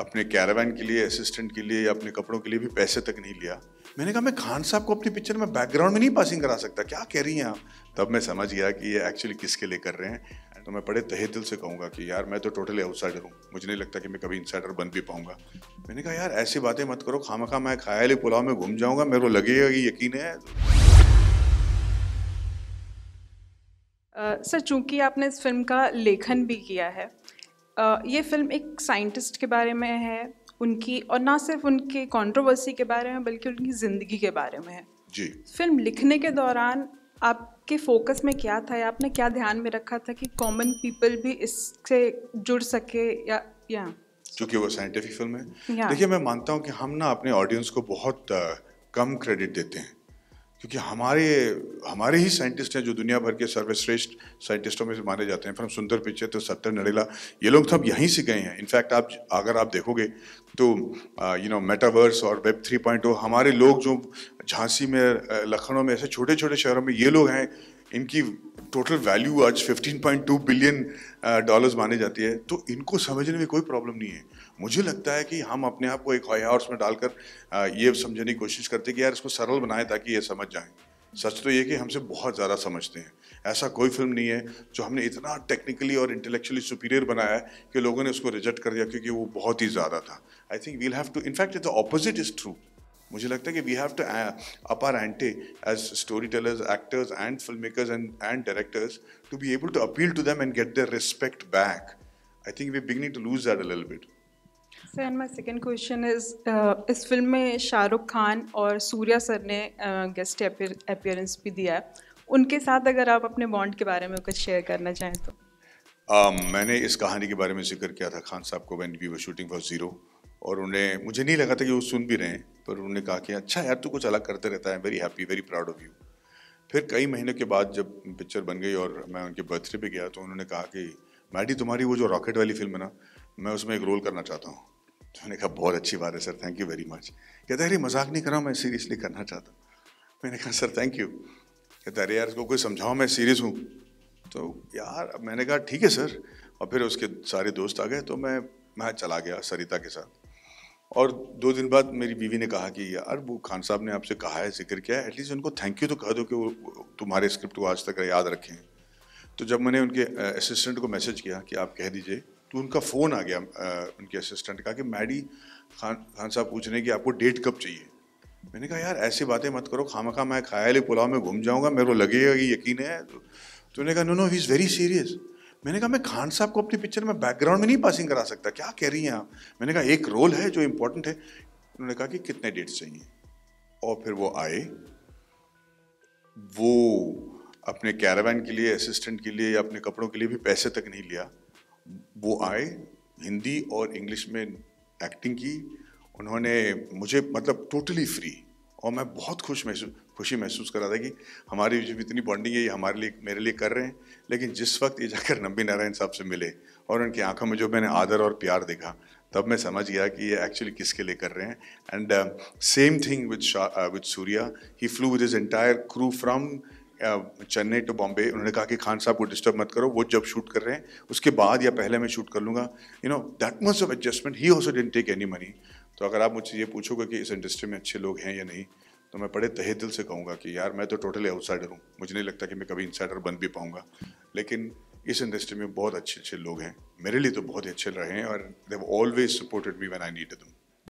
अपने कैरावैन के लिए असिस्टेंट के लिए या अपने कपड़ों के लिए भी पैसे तक नहीं लिया मैंने कहा मैं खान साहब को अपनी पिक्चर में बैकग्राउंड में नहीं पासिंग करा सकता क्या कह रही हैं आप तब मैं समझ गया कि ये एक्चुअली किसके लिए कर रहे हैं तो मैं बड़े तहे दिल से कहूँगा कि यार मैं तो टोटली आउटसाइडर हूँ मुझे नहीं लगता कि मैं कभी इंसाइडर बन भी पाऊँगा मैंने कहा यार ऐसी बातें मत करो खामा खा मैं खायाली पुलाव में घूम जाऊँगा मेरे को लगेगा कि यकीन है सर चूंकि आपने इस फिल्म का लेखन भी किया है ये फिल्म एक साइंटिस्ट के बारे में है उनकी और ना सिर्फ उनके कंट्रोवर्सी के बारे में बल्कि उनकी ज़िंदगी के बारे में है जी फिल्म लिखने के दौरान आपके फोकस में क्या था या आपने क्या ध्यान में रखा था कि कॉमन पीपल भी इससे जुड़ सके या या क्योंकि वो साइंटिफिक फिल्म है देखिए मैं मानता हूँ कि हम ना अपने ऑडियंस को बहुत कम क्रेडिट देते हैं क्योंकि हमारे हमारे ही साइंटिस्ट हैं जो दुनिया भर के सर्वश्रेष्ठ साइंटिस्टों में से माने जाते हैं फ्रॉम सुंदर पिक्चर तो सत्य नडेला ये लोग सब तो यहीं से गए हैं इनफैक्ट आप अगर आप देखोगे तो यू नो मेटावर्स और वेब थ्री पॉइंट हमारे लोग जो झांसी में लखनऊ में ऐसे छोटे छोटे शहरों में ये लोग हैं इनकी टोटल वैल्यू आज 15.2 बिलियन डॉलर्स माने जाती है तो इनको समझने में कोई प्रॉब्लम नहीं है मुझे लगता है कि हम अपने आप को एक हॉय हाउस में डालकर uh, ये समझने की कोशिश करते हैं कि यार इसको सरल बनाएं ताकि ये समझ जाएं सच तो ये कि हमसे बहुत ज़्यादा समझते हैं ऐसा कोई फिल्म नहीं है जो हमने इतना टेक्निकली और इंटेलेक्चुअली सुपीरियर बनाया है कि लोगों ने उसको रिजेक्ट कर दिया क्योंकि वो बहुत ही ज़्यादा था I think we'll have to in fact the opposite is true मुझे लगता है कि we have to up our ante as storytellers actors and filmmakers and and directors to be able to appeal to them and get their respect back I think we beginning to lose that a little bit sir and my second question is इस film में शाहरुख खान और Suriya sir ने guest uh, appearance भी दिया है उनके साथ अगर आप अपने बॉन्ड के बारे में कुछ शेयर करना चाहें तो uh, मैंने इस कहानी के बारे में जिक्र किया था खान साहब को when we were shooting for Zero और उन्हें मुझे नहीं लगा था कि वो सुन भी रहे हैं पर उन्होंने कहा कि अच्छा यार तू कुछ अलग करते रहता है very happy very proud of you फिर कई महीनों के बाद जब पिक्चर बन गई और मैं उनके बर्थडे पे गया तो उन्होंने कहा कि मैडी तुम्हारी वो जो रॉकेट वाली फिल्म है ना मैं उसमें एक रोल करना चाहता हूँ तो मैंने कहा बहुत अच्छी बात है sir thank you very much कहते अरे मजाक नहीं कर रहा मैं सीरियसली करना चाहता मैंने कहा सर थैंक यू कहते अरे यार इसको कोई समझाओ मैं सीरियस हूँ तो यार मैंने कहा ठीक है सर और फिर उसके सारे दोस्त आ गए तो मैं मैं चला गया सरिता के साथ और दो दिन बाद मेरी बीवी ने कहा कि यार वो खान साहब ने आपसे कहा है जिक्र किया है एटलीस्ट उनको थैंक यू तो कह दो कि वो तुम्हारे स्क्रिप्ट को आज तक याद रखें तो जब मैंने उनके असिस्टेंट को मैसेज किया कि आप कह दीजिए तो उनका फ़ोन आ गया उनके असिस्टेंट का कि मैडी खान खान साहब पूछ रहे हैं कि आपको डेट कब चाहिए मैंने कहा यार ऐसी बातें मत करो खामा खा मैं खायाली पुलाव में घूम जाऊँगा मेरे को लगेगा कि यकीन है तो, तो उन्होंने कहा no no he is very serious मैंने कहा मैं खान साहब को अपनी पिक्चर में बैकग्राउंड में नहीं पासिंग करा सकता क्या कह रही हैं आप मैंने कहा एक रोल है जो इम्पोर्टेंट है उन्होंने कहा कि कितने डेट्स चाहिए और फिर वो आए वो अपने कैरावैन के लिए असिस्टेंट के लिए या अपने कपड़ों के लिए भी पैसे तक नहीं लिया वो आए हिंदी और इंग्लिश में एक्टिंग की उन्होंने मुझे मतलब टोटली फ्री और मैं बहुत खुश महसूस खुशी महसूस कर रहा था कि हमारी जो इतनी बॉन्डिंग है ये हमारे लिए मेरे लिए कर रहे हैं लेकिन जिस वक्त ये जाकर नबी नारायण साहब से मिले और उनकी आंखों में जो मैंने आदर और प्यार देखा तब मैं समझ गया कि ये एक्चुअली किसके लिए कर रहे हैं and same thing with with Suriya he flew with his entire crew from Chennai to Bombay उन्होंने कहा कि खान साहब को डिस्टर्ब मत करो वो जब शूट कर रहे हैं उसके बाद या पहले मैं शूट कर लूँगा you know that much of adjustment he also didn't take any money तो अगर आप मुझसे ये पूछोगे कि इस इंडस्ट्री में अच्छे लोग हैं या नहीं तो मैं बड़े तहे दिल से कहूँगा कि यार मैं तो टोटली आउटसाइडर हूँ मुझे नहीं लगता कि मैं कभी इंसाइडर बन भी पाऊँगा लेकिन इस इंडस्ट्री में बहुत अच्छे अच्छे लोग हैं मेरे लिए तो बहुत ही अच्छे रहे हैं और they've always supported me when I needed दम